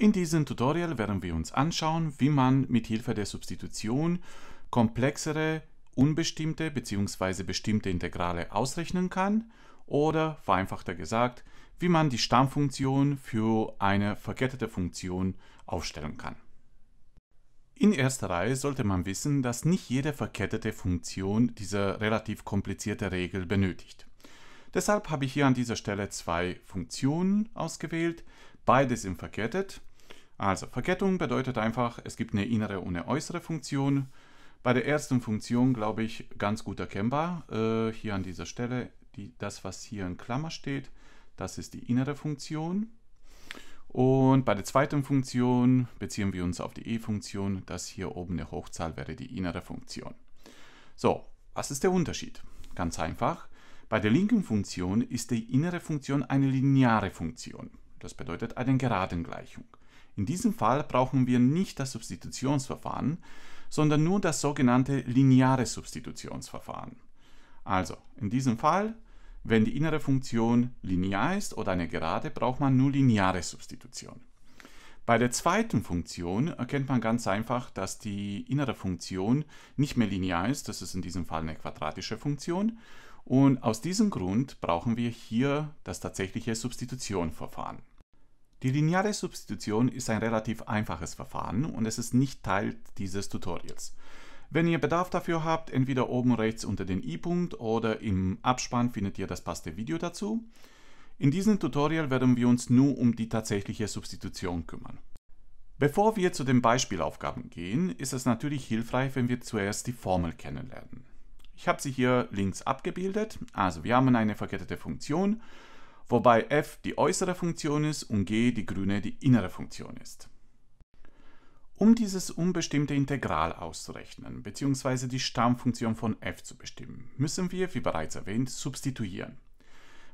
In diesem Tutorial werden wir uns anschauen, wie man mit Hilfe der Substitution komplexere, unbestimmte bzw. bestimmte Integrale ausrechnen kann oder, vereinfachter gesagt, wie man die Stammfunktion für eine verkettete Funktion aufstellen kann. In erster Reihe sollte man wissen, dass nicht jede verkettete Funktion diese relativ komplizierte Regel benötigt. Deshalb habe ich hier an dieser Stelle zwei Funktionen ausgewählt, beide sind verkettet also Verkettung bedeutet einfach, es gibt eine innere und eine äußere Funktion. Bei der ersten Funktion glaube ich ganz gut erkennbar. Äh, hier an dieser Stelle, die, das was hier in Klammer steht, das ist die innere Funktion. Und bei der zweiten Funktion beziehen wir uns auf die E-Funktion. Das hier oben eine Hochzahl wäre die innere Funktion. So, was ist der Unterschied? Ganz einfach. Bei der linken Funktion ist die innere Funktion eine lineare Funktion. Das bedeutet eine Geradengleichung. In diesem Fall brauchen wir nicht das Substitutionsverfahren, sondern nur das sogenannte lineare Substitutionsverfahren. Also, in diesem Fall, wenn die innere Funktion linear ist oder eine Gerade, braucht man nur lineare Substitution. Bei der zweiten Funktion erkennt man ganz einfach, dass die innere Funktion nicht mehr linear ist. Das ist in diesem Fall eine quadratische Funktion. Und aus diesem Grund brauchen wir hier das tatsächliche Substitutionverfahren. Die lineare Substitution ist ein relativ einfaches Verfahren und es ist nicht Teil dieses Tutorials. Wenn ihr Bedarf dafür habt, entweder oben rechts unter den i-Punkt oder im Abspann findet ihr das passende Video dazu. In diesem Tutorial werden wir uns nur um die tatsächliche Substitution kümmern. Bevor wir zu den Beispielaufgaben gehen, ist es natürlich hilfreich, wenn wir zuerst die Formel kennenlernen. Ich habe sie hier links abgebildet, also wir haben eine verkettete Funktion wobei f die äußere Funktion ist und g die grüne die innere Funktion ist. Um dieses unbestimmte Integral auszurechnen bzw. die Stammfunktion von f zu bestimmen, müssen wir, wie bereits erwähnt, substituieren.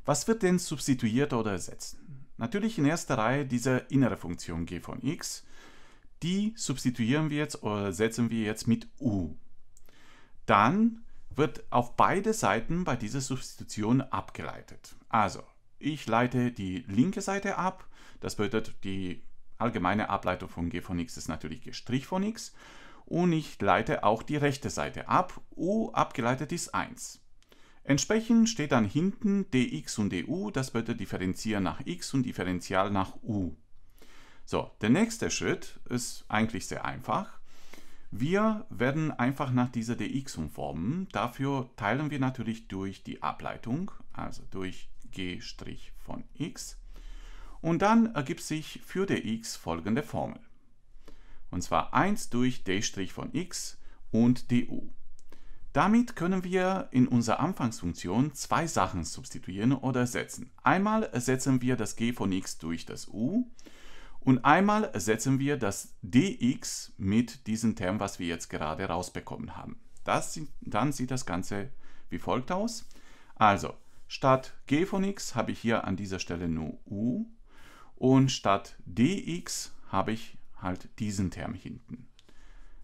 Was wird denn substituiert oder ersetzt? Natürlich in erster Reihe diese innere Funktion g von x, die substituieren wir jetzt oder ersetzen wir jetzt mit u. Dann wird auf beide Seiten bei dieser Substitution abgeleitet. Also ich leite die linke Seite ab. Das bedeutet, die allgemeine Ableitung von g von x ist natürlich g' von x. Und ich leite auch die rechte Seite ab. u abgeleitet ist 1. Entsprechend steht dann hinten dx und du, das bedeutet differenzieren nach x und differenzial nach u. So, der nächste Schritt ist eigentlich sehr einfach. Wir werden einfach nach dieser dx umformen. Dafür teilen wir natürlich durch die Ableitung, also durch g' von x. Und dann ergibt sich für dx folgende Formel. Und zwar 1 durch d' von x und du. Damit können wir in unserer Anfangsfunktion zwei Sachen substituieren oder ersetzen. Einmal ersetzen wir das g von x durch das u und einmal ersetzen wir das dx mit diesem Term, was wir jetzt gerade rausbekommen haben. Das, dann sieht das Ganze wie folgt aus. Also Statt g von x habe ich hier an dieser Stelle nur u und statt dx habe ich halt diesen Term hinten.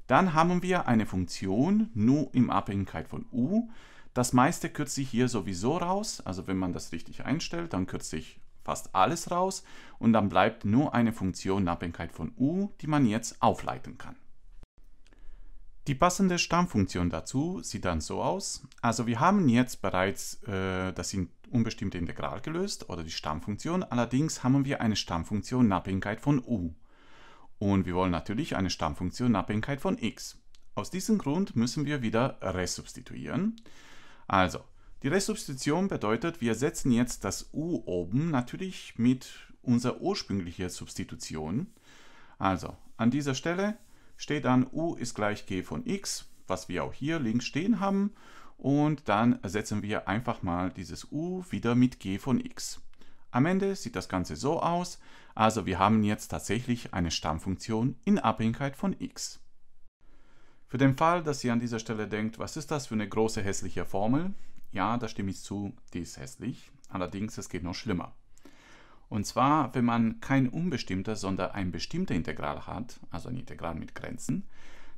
Dann haben wir eine Funktion nur in Abhängigkeit von u. Das meiste kürze ich hier sowieso raus, also wenn man das richtig einstellt, dann kürze ich fast alles raus und dann bleibt nur eine Funktion in Abhängigkeit von u, die man jetzt aufleiten kann. Die passende Stammfunktion dazu sieht dann so aus. Also wir haben jetzt bereits äh, das unbestimmte Integral gelöst oder die Stammfunktion. Allerdings haben wir eine Stammfunktion in Abhängigkeit von u. Und wir wollen natürlich eine Stammfunktion in Abhängigkeit von x. Aus diesem Grund müssen wir wieder resubstituieren. Also, die Resubstitution bedeutet, wir setzen jetzt das u oben natürlich mit unserer ursprünglichen Substitution. Also, an dieser Stelle steht dann u ist gleich g von x, was wir auch hier links stehen haben. Und dann ersetzen wir einfach mal dieses u wieder mit g von x. Am Ende sieht das Ganze so aus. Also wir haben jetzt tatsächlich eine Stammfunktion in Abhängigkeit von x. Für den Fall, dass ihr an dieser Stelle denkt, was ist das für eine große hässliche Formel? Ja, da stimme ich zu, die ist hässlich. Allerdings, es geht noch schlimmer. Und zwar, wenn man kein unbestimmter, sondern ein bestimmter Integral hat, also ein Integral mit Grenzen,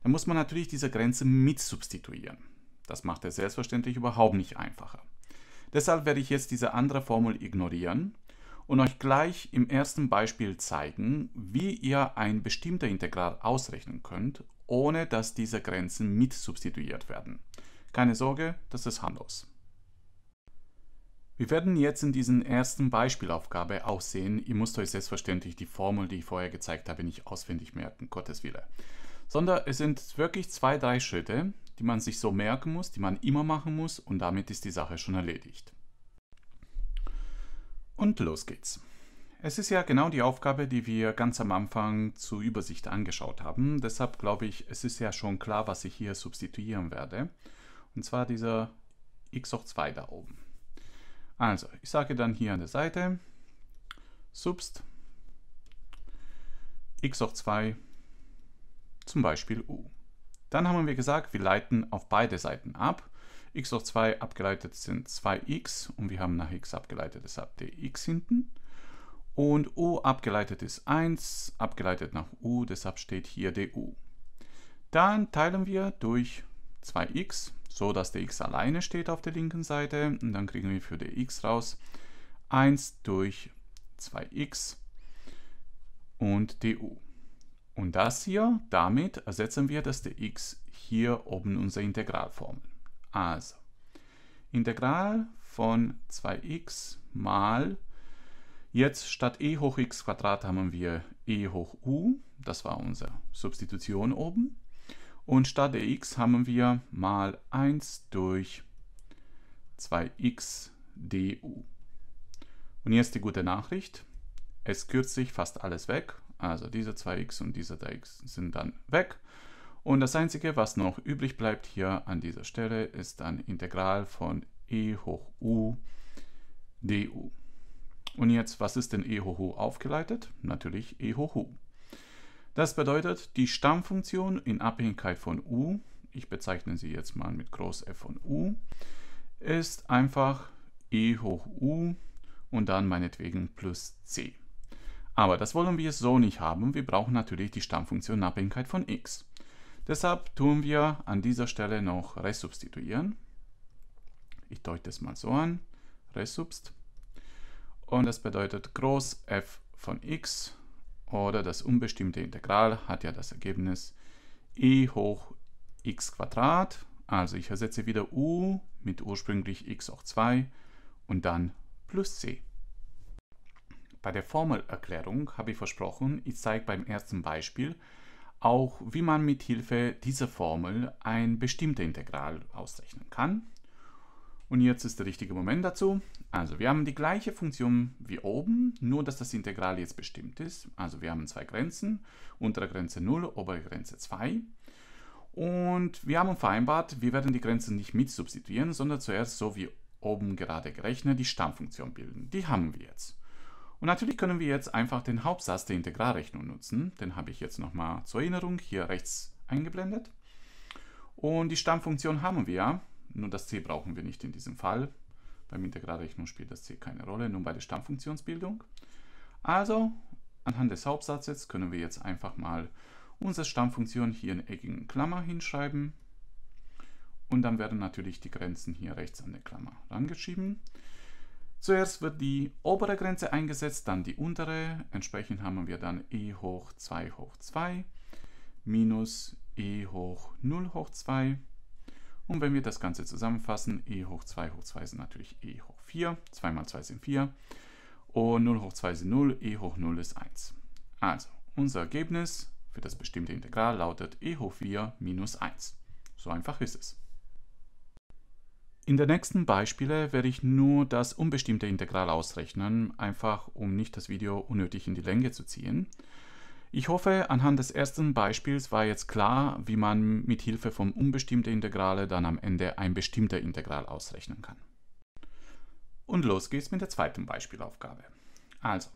dann muss man natürlich diese Grenze mit substituieren. Das macht es selbstverständlich überhaupt nicht einfacher. Deshalb werde ich jetzt diese andere Formel ignorieren und euch gleich im ersten Beispiel zeigen, wie ihr ein bestimmter Integral ausrechnen könnt, ohne dass diese Grenzen mit substituiert werden. Keine Sorge, das ist harmlos. Wir werden jetzt in diesen ersten Beispielaufgabe aussehen. Ihr müsst euch selbstverständlich die Formel, die ich vorher gezeigt habe, nicht auswendig merken, Gottes Wille. Sondern es sind wirklich zwei, drei Schritte, die man sich so merken muss, die man immer machen muss und damit ist die Sache schon erledigt. Und los geht's. Es ist ja genau die Aufgabe, die wir ganz am Anfang zur Übersicht angeschaut haben. Deshalb glaube ich, es ist ja schon klar, was ich hier substituieren werde. Und zwar dieser x hoch 2 da oben. Also, ich sage dann hier an der Seite subst x hoch 2 zum Beispiel u. Dann haben wir gesagt, wir leiten auf beide Seiten ab. x hoch 2 abgeleitet sind 2x und wir haben nach x abgeleitet, deshalb dx hinten. Und u abgeleitet ist 1, abgeleitet nach u, deshalb steht hier du. Dann teilen wir durch 2x so dass der x alleine steht auf der linken Seite. Und dann kriegen wir für der x raus 1 durch 2x und du. Und das hier, damit ersetzen wir das dx hier oben in unsere Integralformel. Also, Integral von 2x mal, jetzt statt e hoch x haben wir e hoch u, das war unsere Substitution oben, und statt der x haben wir mal 1 durch 2x du. Und jetzt die gute Nachricht. Es kürzt sich fast alles weg. Also diese 2x und diese 3x sind dann weg. Und das Einzige, was noch übrig bleibt hier an dieser Stelle, ist dann Integral von e hoch u du. Und jetzt, was ist denn e hoch u aufgeleitet? Natürlich e hoch u. Das bedeutet, die Stammfunktion in Abhängigkeit von u, ich bezeichne sie jetzt mal mit Groß F von u, ist einfach e hoch u und dann meinetwegen plus c. Aber das wollen wir so nicht haben, wir brauchen natürlich die Stammfunktion in Abhängigkeit von x. Deshalb tun wir an dieser Stelle noch resubstituieren. Ich deute es mal so an, resubst. Und das bedeutet groß f von x oder das unbestimmte Integral hat ja das Ergebnis e hoch x Quadrat. Also ich ersetze wieder u mit ursprünglich x hoch 2 und dann plus c. Bei der Formelerklärung habe ich versprochen, ich zeige beim ersten Beispiel auch, wie man mit Hilfe dieser Formel ein bestimmtes Integral ausrechnen kann. Und jetzt ist der richtige Moment dazu. Also wir haben die gleiche Funktion wie oben, nur dass das Integral jetzt bestimmt ist. Also wir haben zwei Grenzen, untere Grenze 0, obere Grenze 2. Und wir haben vereinbart, wir werden die Grenzen nicht mit substituieren, sondern zuerst, so wie oben gerade gerechnet, die Stammfunktion bilden. Die haben wir jetzt. Und natürlich können wir jetzt einfach den Hauptsatz der Integralrechnung nutzen. Den habe ich jetzt nochmal zur Erinnerung hier rechts eingeblendet. Und die Stammfunktion haben wir. Nun, das c brauchen wir nicht in diesem Fall. Beim Integralrechnung spielt das c keine Rolle, nun bei der Stammfunktionsbildung. Also, anhand des Hauptsatzes können wir jetzt einfach mal unsere Stammfunktion hier in eckigen Klammer hinschreiben. Und dann werden natürlich die Grenzen hier rechts an der Klammer rangeschrieben. Zuerst wird die obere Grenze eingesetzt, dann die untere. Entsprechend haben wir dann e hoch 2 hoch 2 minus e hoch 0 hoch 2 und wenn wir das Ganze zusammenfassen, e hoch 2 hoch 2 sind natürlich e hoch 4, 2 mal 2 sind 4 und 0 hoch 2 sind 0, e hoch 0 ist 1. Also, unser Ergebnis für das bestimmte Integral lautet e hoch 4 minus 1. So einfach ist es. In den nächsten Beispiele werde ich nur das unbestimmte Integral ausrechnen, einfach um nicht das Video unnötig in die Länge zu ziehen. Ich hoffe, anhand des ersten Beispiels war jetzt klar, wie man mit Hilfe von unbestimmter Integrale dann am Ende ein bestimmter Integral ausrechnen kann. Und los geht's mit der zweiten Beispielaufgabe. Also,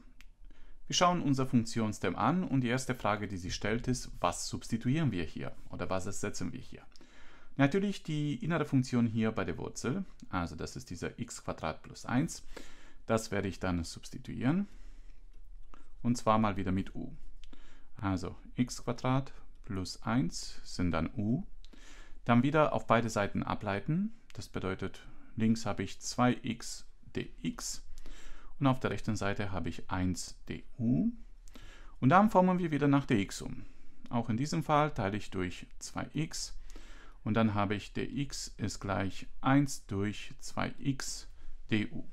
wir schauen unser Funktionsstem an und die erste Frage, die sich stellt, ist, was substituieren wir hier oder was ersetzen wir hier? Natürlich die innere Funktion hier bei der Wurzel, also das ist dieser x plus 1. Das werde ich dann substituieren und zwar mal wieder mit u. Also x plus 1 sind dann u. Dann wieder auf beide Seiten ableiten. Das bedeutet, links habe ich 2x dx und auf der rechten Seite habe ich 1 du. Und dann formen wir wieder nach dx um. Auch in diesem Fall teile ich durch 2x und dann habe ich dx ist gleich 1 durch 2x du.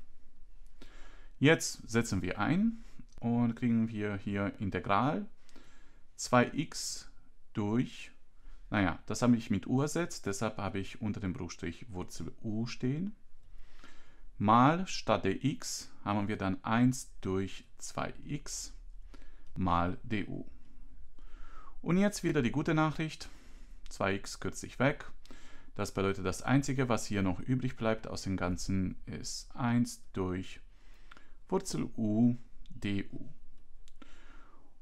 Jetzt setzen wir ein und kriegen wir hier Integral 2x durch, naja, das habe ich mit u ersetzt, deshalb habe ich unter dem Bruchstrich Wurzel u stehen. Mal statt der x haben wir dann 1 durch 2x mal du. Und jetzt wieder die gute Nachricht, 2x kürzt sich weg. Das bedeutet, das Einzige, was hier noch übrig bleibt aus dem Ganzen, ist 1 durch Wurzel u du.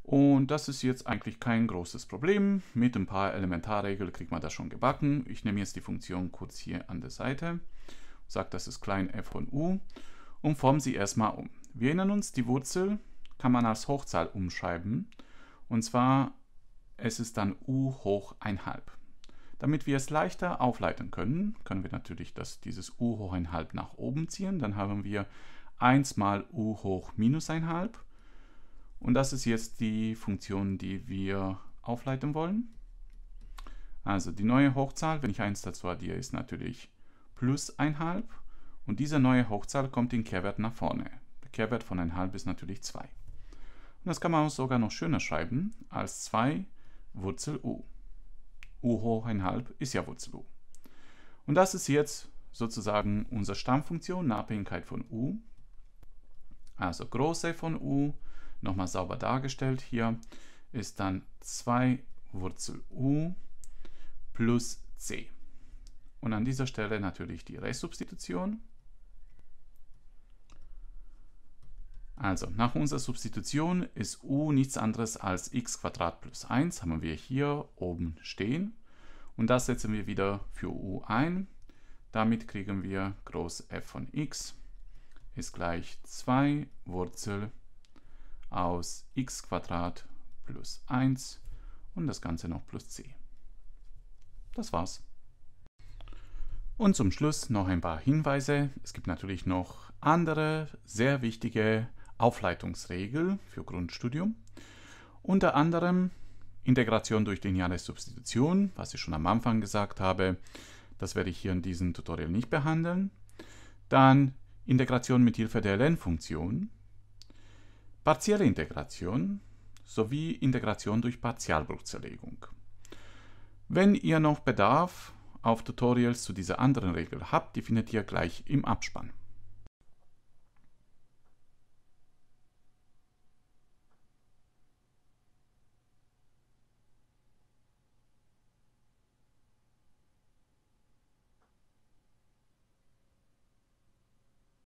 Und das ist jetzt eigentlich kein großes Problem. Mit ein paar Elementarregeln kriegt man das schon gebacken. Ich nehme jetzt die Funktion kurz hier an der Seite, sage, das ist klein f von u und forme sie erstmal um. Wir erinnern uns, die Wurzel kann man als Hochzahl umschreiben. Und zwar, es ist dann u hoch 1,5. Damit wir es leichter aufleiten können, können wir natürlich das, dieses u hoch 1,5 nach oben ziehen. Dann haben wir 1 mal u hoch minus 1,5 und das ist jetzt die Funktion, die wir aufleiten wollen. Also die neue Hochzahl, wenn ich 1 dazu addiere, ist natürlich plus 1,5 und diese neue Hochzahl kommt in Kehrwert nach vorne. Der Kehrwert von 1,5 ist natürlich 2. Und das kann man auch sogar noch schöner schreiben als 2 Wurzel u. u hoch 1,5 ist ja Wurzel u. Und das ist jetzt sozusagen unsere Stammfunktion, eine Abhängigkeit von u. Also große von u nochmal sauber dargestellt. Hier ist dann 2 Wurzel u plus c. Und an dieser Stelle natürlich die Restsubstitution. Also, nach unserer Substitution ist u nichts anderes als x plus 1, haben wir hier oben stehen. Und das setzen wir wieder für u ein. Damit kriegen wir groß f von x ist gleich 2 Wurzel u aus x plus 1 und das Ganze noch plus c. Das war's. Und zum Schluss noch ein paar Hinweise. Es gibt natürlich noch andere sehr wichtige Aufleitungsregeln für Grundstudium. Unter anderem Integration durch lineare Substitution, was ich schon am Anfang gesagt habe. Das werde ich hier in diesem Tutorial nicht behandeln. Dann Integration mit Hilfe der Lernfunktion, partielle Integration sowie Integration durch Partialbruchzerlegung. Wenn ihr noch Bedarf auf Tutorials zu dieser anderen Regel habt, die findet ihr gleich im Abspann.